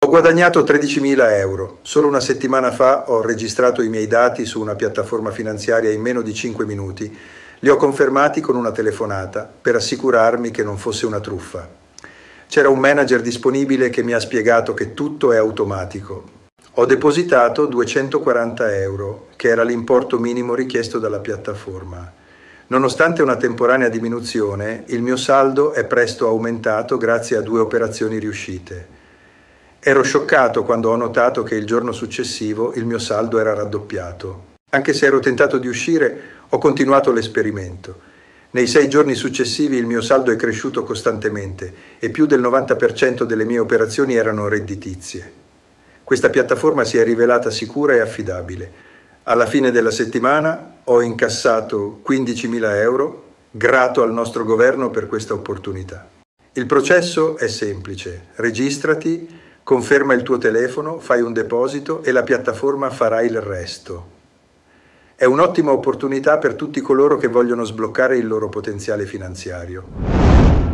Ho guadagnato 13.000 euro. Solo una settimana fa ho registrato i miei dati su una piattaforma finanziaria in meno di 5 minuti. Li ho confermati con una telefonata per assicurarmi che non fosse una truffa. C'era un manager disponibile che mi ha spiegato che tutto è automatico. Ho depositato 240 euro, che era l'importo minimo richiesto dalla piattaforma. Nonostante una temporanea diminuzione, il mio saldo è presto aumentato grazie a due operazioni riuscite. Ero scioccato quando ho notato che il giorno successivo il mio saldo era raddoppiato. Anche se ero tentato di uscire, ho continuato l'esperimento. Nei sei giorni successivi il mio saldo è cresciuto costantemente e più del 90% delle mie operazioni erano redditizie. Questa piattaforma si è rivelata sicura e affidabile. Alla fine della settimana ho incassato 15.000 euro, grato al nostro governo per questa opportunità. Il processo è semplice. Registrati, Conferma il tuo telefono, fai un deposito e la piattaforma farà il resto. È un'ottima opportunità per tutti coloro che vogliono sbloccare il loro potenziale finanziario.